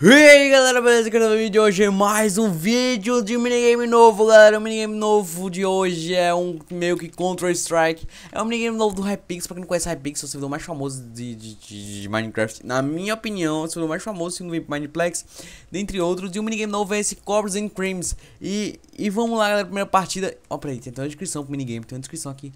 E aí galera, beleza? Aqui no é vídeo hoje é mais um vídeo de minigame novo, galera. O minigame novo de hoje é um meio que Counter Strike. É um minigame novo do Hypix, Pra quem não conhece Hypix, é o servidor mais famoso de, de, de, de Minecraft. Na minha opinião, é o servidor mais famoso, segundo o Mineplex, dentre outros. E o minigame novo é esse Cobras and Creams. E, e vamos lá, galera, primeira partida. Ó, oh, peraí, tem até uma descrição pro minigame, tem uma descrição aqui.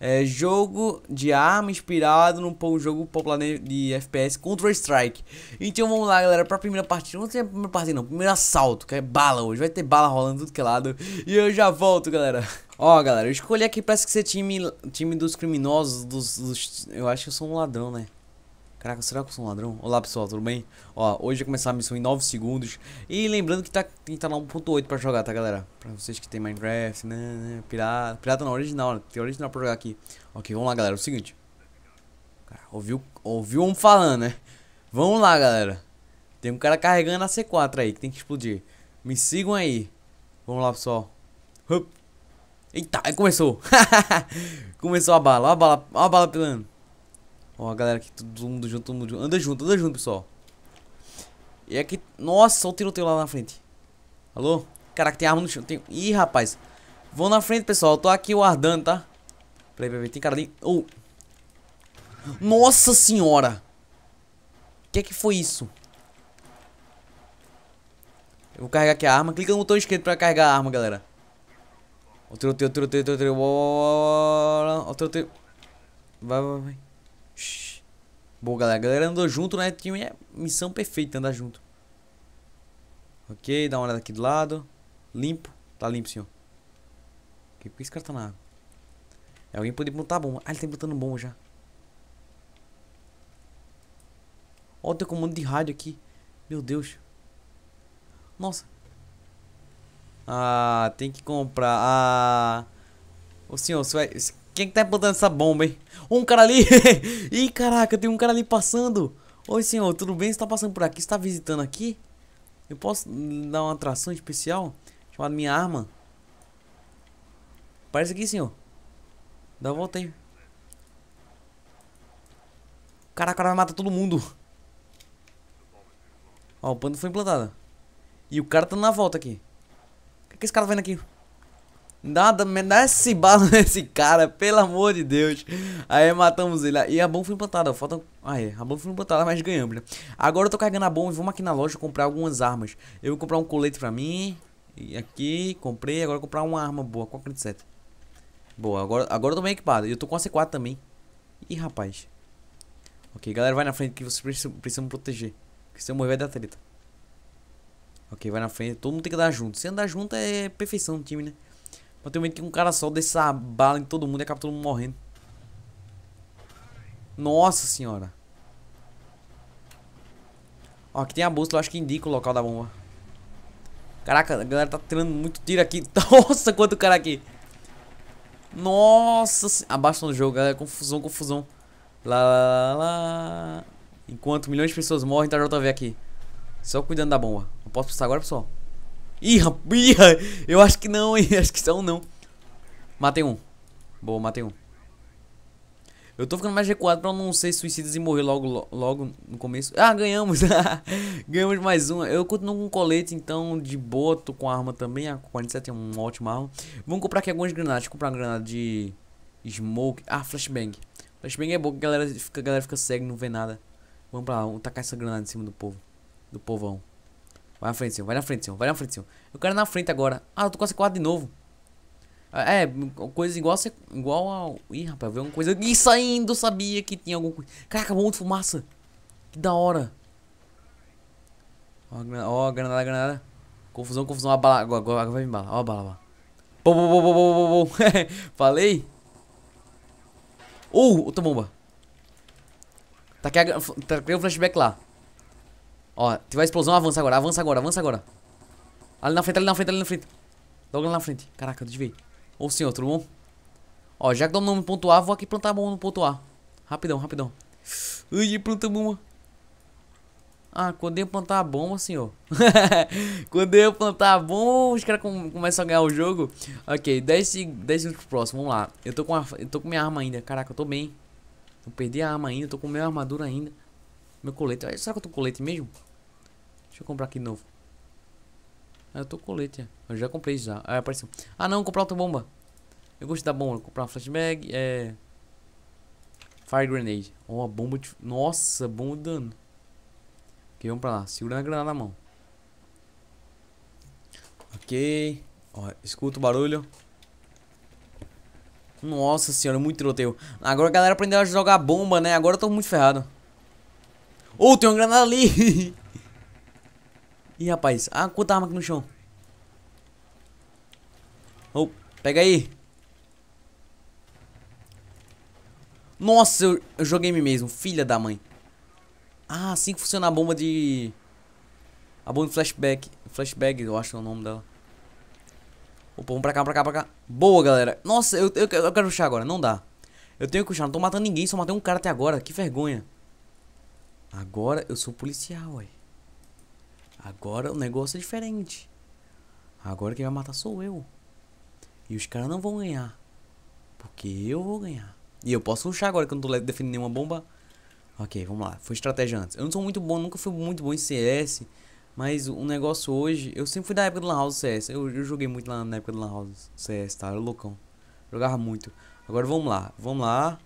É, jogo de arma inspirado num jogo popular de FPS Counter Strike. Então vamos lá, galera, pra primeira partida. Não tem a primeira partida, não. Primeiro assalto, que é bala hoje. Vai ter bala rolando do que é lado. E eu já volto, galera. Ó, galera, eu escolhi aqui, parece que você time, time dos criminosos, dos, dos... Eu acho que eu sou um ladrão, né? Caraca, será que eu sou um ladrão? Olá pessoal, tudo bem? Ó, hoje vai começar a missão em 9 segundos E lembrando que tá, tem que tá na 1.8 pra jogar, tá galera? Pra vocês que tem Minecraft, né, né pirata, pirata não, original, né? tem original pra jogar aqui Ok, vamos lá galera, é o seguinte cara, ouviu, ouviu um falando, né? Vamos lá galera Tem um cara carregando a C4 aí, que tem que explodir Me sigam aí Vamos lá pessoal Hup. Eita, começou Começou a bala, ó a bala, ó a bala pilando Ó, a galera aqui, todo mundo junto, todo mundo junto. Anda junto, anda junto, pessoal. E aqui, nossa, olha o tiroteio lá na frente. Alô? Caraca, tem arma no chão. Tem... Ih, rapaz. Vão na frente, pessoal. Eu tô aqui guardando, tá? Peraí, peraí, tem cara ali. Oh. Nossa senhora. O que é que foi isso? Eu vou carregar aqui a arma. Clica no botão esquerdo pra carregar a arma, galera. O tiroteio, tiroteio, outro outro O tiroteio. Vai, vai, vai. Boa, galera. A galera andou junto, né? Time é missão perfeita andar junto. Ok, dá uma olhada aqui do lado. Limpo. Tá limpo, senhor. Por que esse cara tá na água? É, alguém poder botar bomba. Ah, ele tá botando bomba já. Olha o teu comando de rádio aqui. Meu Deus. Nossa. Ah, tem que comprar. Ah. Ô senhor, você vai. Quem que tá essa bomba, hein? Um cara ali. Ih, caraca, tem um cara ali passando. Oi, senhor, tudo bem? Você tá passando por aqui? Você tá visitando aqui? Eu posso dar uma atração especial? Chamada minha arma. Parece aqui, senhor. Dá uma volta aí. Caraca, vai matar todo mundo. Ó, o pano foi implantado. E o cara tá na volta aqui. O que, é que esse cara tá vendo aqui? Nada, é esse bala nesse cara, pelo amor de Deus. Aí matamos ele. E a bomba foi implantada. Falta. Aí, a bomba foi implantada, mas ganhamos, né? Agora eu tô carregando a bomba e vamos aqui na loja comprar algumas armas. Eu vou comprar um colete pra mim. E aqui, comprei. Agora vou comprar uma arma boa, 47. Boa, agora, agora eu tô bem equipado. E eu tô com a C4 também. Ih, rapaz. Ok, galera, vai na frente que vocês precisam, precisam proteger. Porque se eu morrer vai dar treta. Ok, vai na frente. Todo mundo tem que andar junto. Se andar junto é perfeição no time, né? Mas tem um momento que um cara só dessa bala em todo mundo e acaba todo mundo morrendo. Nossa senhora. Ó, aqui tem a bússola, acho que indica o local da bomba. Caraca, a galera tá tirando muito tiro aqui. Nossa, quanto cara aqui. Nossa senhora. Abaixa no jogo, galera. Confusão, confusão. Lá, lá, lá. Enquanto milhões de pessoas morrem, tá JV aqui. Só cuidando da bomba. Eu posso passar agora, pessoal? Ih, ih, eu acho que não, hein? Acho que são não. Matei um. Boa, matei um. Eu tô ficando mais recuado pra não ser suicidas e morrer logo, logo no começo. Ah, ganhamos! ganhamos mais uma. Eu continuo com colete, então, de boa. Tô com arma também. A 47 é uma ótima arma. Vamos comprar aqui algumas granadas. comprar uma granada de smoke. Ah, flashbang. Flashbang é bom, a galera fica, a galera fica cega, não vê nada. Vamos pra lá, vamos tacar essa granada em cima do povo. Do povão. Vai na frente, senhor. Vai na frente, senhor. Vai na frente, senhor. Eu quero na frente agora. Ah, eu tô com a C4 de novo. Ah, é, coisa igual a... Igual Ih, rapaz, veio uma coisa... Ih, saindo! Sabia que tinha alguma coisa. Caraca, um monte de fumaça. Que da hora. Ó, ó, granada, granada. Confusão, confusão. A bala. Agora, agora vai vir bala. Ó, a bala, bala. Bom, bom, bom, bom, bom, bom, Falei? Ou, uh, outra bomba. Taquei, tá a, taquei tá o flashback lá. Ó, tiver explosão, avança agora, avança agora, avança agora. Ali na frente, ali na frente, ali na frente. Logo ali na frente. Caraca, eu desviei. Ô senhor, tudo bom? Ó, já que damos no ponto A, vou aqui plantar bomba no ponto A. Rapidão, rapidão. Ai, planta bomba. Ah, quando eu plantar a bomba, senhor. quando eu plantar a bomba, os caras com, começam a ganhar o jogo. Ok, 10, minutos segundos pro próximo, vamos lá. Eu tô, com a, eu tô com minha arma ainda, caraca, eu tô bem. Não perdi a arma ainda, tô com minha armadura ainda. Meu colete, será que eu tô com colete mesmo? Deixa eu comprar aqui de novo. Ah, eu tô colete. É. Eu já comprei já. Ah, apareceu. Ah, não, comprar outra bomba. Eu gosto da bomba. Comprar uma flashbang. É. Fire grenade. Ó, oh, bomba de. Nossa, bom dano. Ok, vamos pra lá. Segurando a granada na mão. Ok. Ó, escuta o barulho. Nossa senhora, muito tiroteio. Agora a galera aprendeu a jogar bomba, né? Agora eu tô muito ferrado. Oh, tem uma granada ali! Ih, rapaz. Ah, quanta arma aqui no chão. Oh, pega aí. Nossa, eu, eu joguei me mesmo. Filha da mãe. Ah, assim que funciona a bomba de... A bomba de flashback. Flashback, eu acho é o nome dela. Opa, vamos pra cá, pra cá, pra cá. Boa, galera. Nossa, eu, eu, eu quero puxar agora. Não dá. Eu tenho que puxar. Não tô matando ninguém. Só matei um cara até agora. Que vergonha. Agora eu sou policial, ué. Agora o negócio é diferente. Agora quem vai matar sou eu. E os caras não vão ganhar. Porque eu vou ganhar. E eu posso ruxar agora que eu não tô defendendo nenhuma bomba. Ok, vamos lá. Foi estratégia antes. Eu não sou muito bom, nunca fui muito bom em CS. Mas o negócio hoje. Eu sempre fui da época do Lan House CS. Eu, eu joguei muito lá na época do Lan House CS, tá? Era loucão. Jogava muito. Agora vamos lá, vamos lá.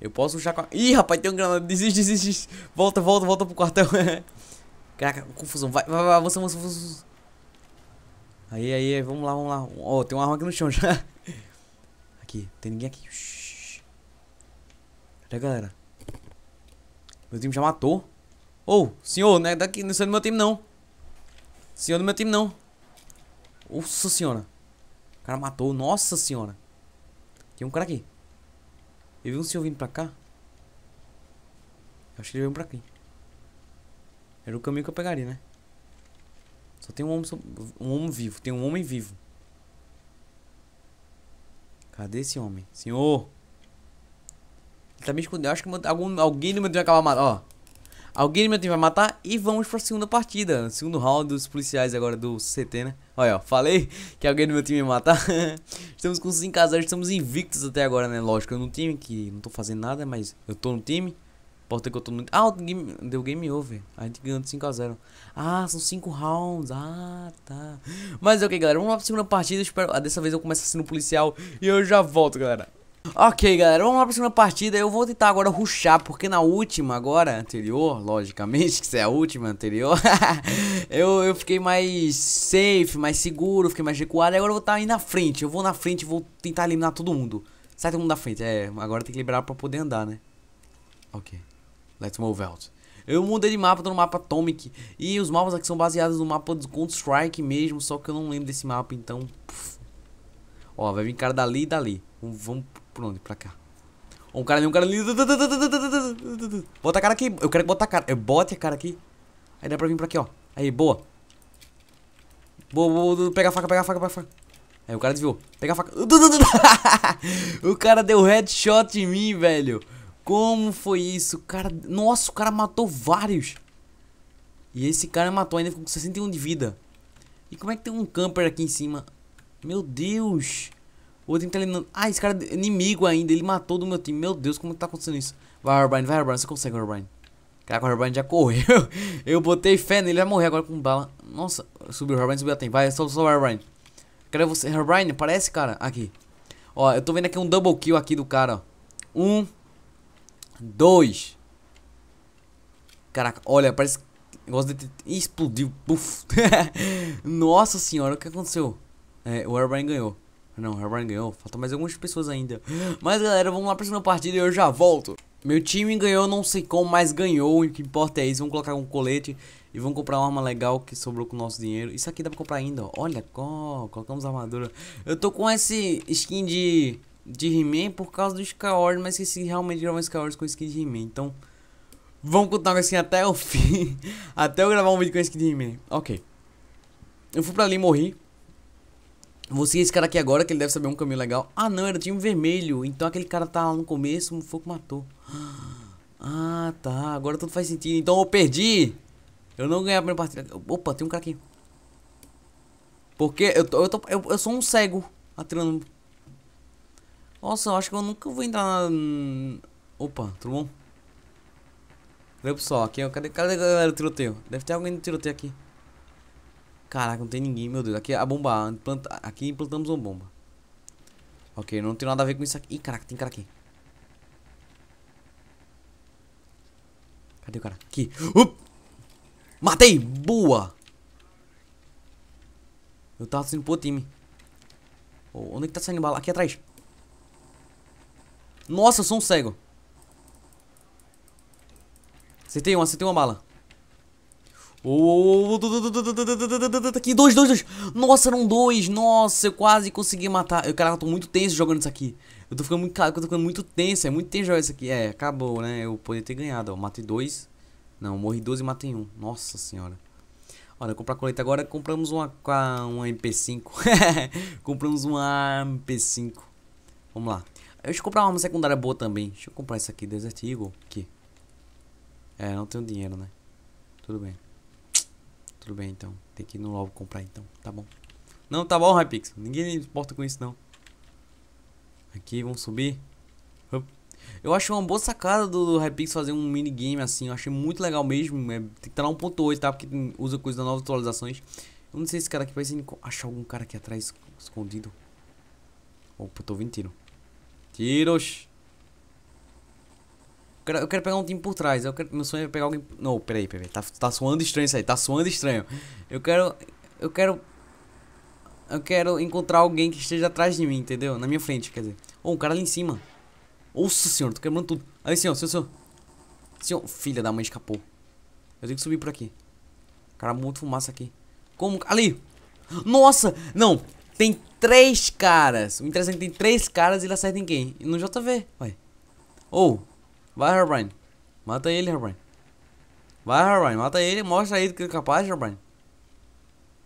Eu posso ruxar com a. Ih, rapaz, tem um granada. Desiste, desiste. Volta, volta, volta pro quartel. Caraca, confusão. Vai, vai, vai, avança, avança, avança. Aí, aí, vamos lá, vamos lá. Ó, oh, tem uma arma aqui no chão já. Aqui, tem ninguém aqui. Shhh. Cadê galera? Meu time já matou. Ô, oh, senhor, não é daqui, não é do meu time não. Senhor é do meu time não. Nossa senhora. O cara matou, nossa senhora. Tem um cara aqui. Eu vi um senhor vindo pra cá. Eu acho que ele veio pra aqui. Era o caminho que eu pegaria, né? Só tem um homem, um homem vivo. Tem um homem vivo. Cadê esse homem? Senhor! Ele tá me escondendo. acho que algum, alguém no meu time vai acabar matando. Ó. Alguém no meu time vai matar. E vamos pra segunda partida. Segundo round dos policiais agora do CT, né? Olha, ó. Falei que alguém no meu time ia matar. estamos com 5 casais. Estamos invictos até agora, né? Lógico, eu no time. Que não tô fazendo nada, mas eu tô no time porta que eu tô muito. Ah, game... deu game over. A gente ganhou de 5x0. Ah, são 5 rounds. Ah, tá. Mas ok, galera. Vamos lá pra segunda partida. Espero... Ah, dessa vez eu começo no policial. E eu já volto, galera. Ok, galera, vamos lá pra segunda partida. Eu vou tentar agora ruxar, porque na última agora, anterior, logicamente, que isso é a última anterior, eu, eu fiquei mais safe, mais seguro, fiquei mais recuado. agora eu vou estar tá indo na frente. Eu vou na frente e vou tentar eliminar todo mundo. Sai todo mundo da frente. É, agora tem que liberar pra poder andar, né? Ok. Let's Move Out. Eu mudei de mapa, tô no mapa Atomic. E os mapas aqui são baseados no mapa do Counter-Strike mesmo, só que eu não lembro desse mapa, então... Puf. Ó, vai vir cara dali e dali. Vamos, vamos por onde? Pra cá. um cara ali, um cara ali. Bota a cara aqui. Eu quero botar a cara. Eu bote a cara aqui. Aí dá pra vir pra aqui, ó. Aí, boa. Boa, boa, boa. Pega a faca, pega a faca, pega a faca. Aí o cara desviou. Pega a faca. o cara deu headshot em mim, velho. Como foi isso? Cara, nossa, o cara matou vários. E esse cara matou ainda com 61 de vida. E como é que tem um camper aqui em cima? Meu Deus. O outro eliminando. Ah, esse cara é inimigo ainda. Ele matou do meu time. Meu Deus, como tá acontecendo isso? Vai, Herobrine, vai, Herobrine. Você consegue, Herobrine. Caraca, o Herobrine já correu. Eu botei fé nele. Ele vai morrer agora com bala. Nossa, subiu o subiu a tempo. Vai, só o Herobrine. Cadê você? Herobrine, aparece, cara. Aqui. Ó, eu tô vendo aqui um double kill aqui do cara, ó. Um, Dois. Caraca, olha, parece que negócio de... explodiu. Puf. Nossa senhora, o que aconteceu? É, o Airbrine ganhou. Não, o Airbrine ganhou. falta mais algumas pessoas ainda. Mas galera, vamos lá pra próxima partida e eu já volto. Meu time ganhou, não sei como, mas ganhou. O que importa é isso. Vamos colocar um colete e vamos comprar uma arma legal que sobrou com o nosso dinheiro. Isso aqui dá pra comprar ainda, ó. Olha, ó, colocamos armadura. Eu tô com esse skin de de He-Man por causa do Skyward, mas esqueci se realmente gravar os Skyward com skin de He-Man. Então, vamos continuar assim até o fim, até eu gravar um vídeo com a skin de He-Man. Ok. Eu fui pra ali e morri. Vou seguir esse cara aqui agora, que ele deve saber um caminho legal. Ah, não, era o time vermelho. Então aquele cara tá lá no começo, um foco matou. Ah, tá. Agora tudo faz sentido. Então eu perdi. Eu não ganhei a primeira partida. Opa, tem um cara aqui. Porque eu, tô, eu, tô, eu, eu sou um cego atirando nossa, eu acho que eu nunca vou entrar na... Hum, opa, tudo bom? Valeu, pessoal. Aqui, ó. Cadê, cadê a galera do tiroteio? Deve ter alguém do tiroteio aqui. Caraca, não tem ninguém, meu Deus. Aqui é a bomba. Aqui implantamos uma bomba. Ok, não tem nada a ver com isso aqui. Ih, caraca, tem cara aqui. Cadê o cara? Aqui. Up! Matei! Boa! Eu tava saindo pro time. Oh, onde é que tá saindo bala? Aqui atrás. Nossa, eu sou um cego. Acertei uma, acertei uma bala. tá aqui, dois, dois, dois. Nossa, eram dois. Nossa, eu quase consegui matar. Eu, cara, eu tô muito tenso jogando isso aqui. Eu tô ficando muito, eu tô ficando muito tenso. É muito tenso jogar isso aqui. É, acabou, né? Eu poderia ter ganhado. Ó. Matei dois. Não, morri 12 e matei um. Nossa senhora. Olha, comprar coleta agora. Compramos uma, uma MP5. compramos uma MP5. Vamos lá. Deixa eu comprar uma arma secundária boa também. Deixa eu comprar isso aqui, Desert é Eagle. Aqui. É, não tenho dinheiro, né? Tudo bem. Tudo bem, então. Tem que ir no logo comprar, então. Tá bom. Não, tá bom, Hypixel. Ninguém importa com isso, não. Aqui, vamos subir. Hum. Eu achei uma boa sacada do, do fazer um minigame assim. Eu achei muito legal mesmo. É, tem que estar tá lá 1.8, tá? Porque usa coisa das novas atualizações. Eu não sei se esse cara aqui vai achar algum cara aqui atrás escondido. Opa, tô vendo tiro. Tiros. Eu quero, eu quero pegar um time por trás. Eu quero, meu sonho é pegar alguém. Não, peraí, peraí. Tá, tá suando estranho isso aí. Tá suando estranho. Eu quero. Eu quero. Eu quero encontrar alguém que esteja atrás de mim, entendeu? Na minha frente, quer dizer. Ou oh, um cara ali em cima. Nossa senhor, tô quebrando tudo. Aí, senhor, senhor, senhor. Senhor, filha da mãe, escapou. Eu tenho que subir por aqui. Cara, muito fumaça aqui. Como? Ali! Nossa! Não! Tem três caras. O interessante é que tem três caras e ele acerta em quem? No JV. Vai. Ou. Oh, vai, Herbrine. Mata ele, Herbrine. Vai, Herbrine. Mata ele. Mostra ele que ele é capaz, Herbrine.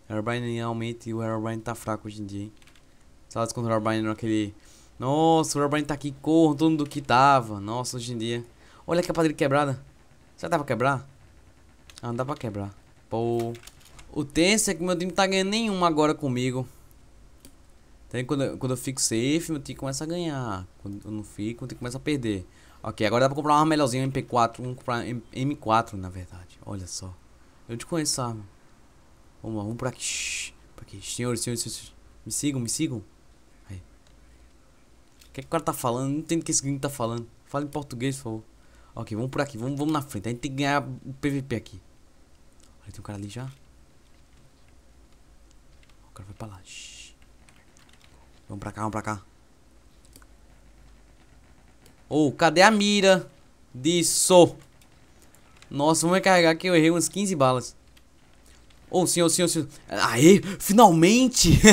Herbrine realmente. O Herbrine tá fraco hoje em dia, hein? Saudades contra o Herobrine naquele. Nossa, o Herobrine tá aqui. Corram todo mundo que tava. Nossa, hoje em dia. Olha que a padrinha quebrada. Será que dá pra quebrar? Ah, não dá pra quebrar. Pô. O tenso é que meu time tá ganhando nenhuma agora comigo. Então, quando, eu, quando eu fico safe, meu time começa a ganhar. Quando eu não fico, meu time começa a perder. Ok, agora dá pra comprar uma melhorzinha MP4. Vamos comprar M4, na verdade. Olha só. Eu te conheço, sabe? Vamos lá, vamos pra aqui. Pra aqui. Senhores, senhores, senhores. Me sigam, me sigam. Aí. O que, é que o cara tá falando? Não entendo o que esse gringo tá falando. Fala em português, por favor. Ok, vamos por aqui. Vamos, vamos na frente. A gente tem que ganhar o PVP aqui. Olha, tem um cara ali já. O cara vai pra lá. Shhh. Vamos pra cá, vamos pra cá. Ou, oh, cadê a mira disso? Nossa, vamos recarregar que eu errei umas 15 balas. Ou, oh, senhor, senhor, senhor. Aê, finalmente!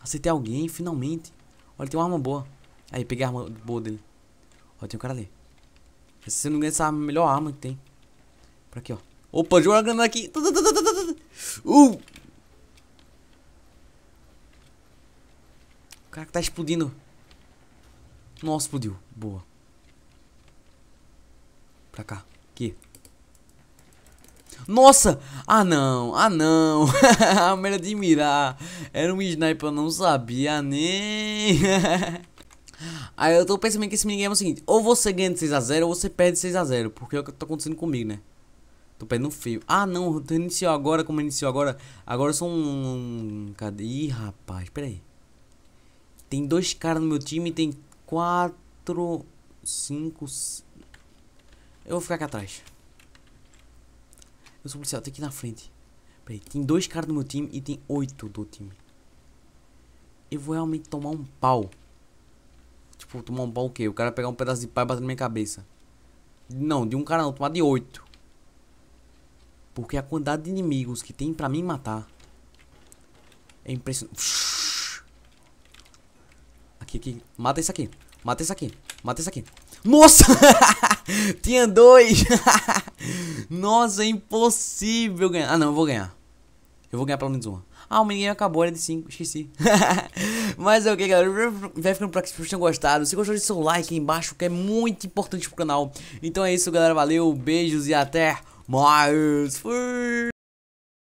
Acertei alguém, finalmente. Olha, tem uma arma boa. Aí, peguei a arma boa dele. Olha, tem um cara ali. Se não ganha essa a melhor arma que tem. Pra aqui, ó. Opa, granada aqui. Uh! Caraca, tá explodindo. Nossa, explodiu. Boa. Pra cá. Aqui. Nossa! Ah não, ah não A merda de mirar Era um sniper, eu não sabia nem né? Aí eu tô pensando que esse minigame é o seguinte Ou você ganha de 6x0 ou você perde 6x0 Porque é o que tá acontecendo comigo, né Tô perdendo feio Ah não, iniciou agora, como iniciou agora Agora eu sou um... Cadê? Ih, rapaz, aí tem dois caras no meu time, tem quatro, cinco... Eu vou ficar aqui atrás. Eu sou policial, tem que ir na frente. Peraí, tem dois caras no meu time e tem oito do time. Eu vou realmente tomar um pau. Tipo, tomar um pau o quê? O cara pegar um pedaço de pau e bater na minha cabeça. Não, de um cara não, tomar de oito. Porque a quantidade de inimigos que tem pra mim matar é impressionante. Aqui, aqui. Mata isso aqui. Mata isso aqui. Mata isso aqui. Nossa! Tinha dois! Nossa, é impossível ganhar. Ah, não, eu vou ganhar. Eu vou ganhar pelo menos uma. Ah, o menino acabou, era de 5, esqueci. Mas é ok, galera. Vai ficando por aqui, se vocês tinham gostado. Se gostou, deixa seu like aí embaixo, que é muito importante pro canal. Então é isso, galera. Valeu, beijos e até mais. Fui!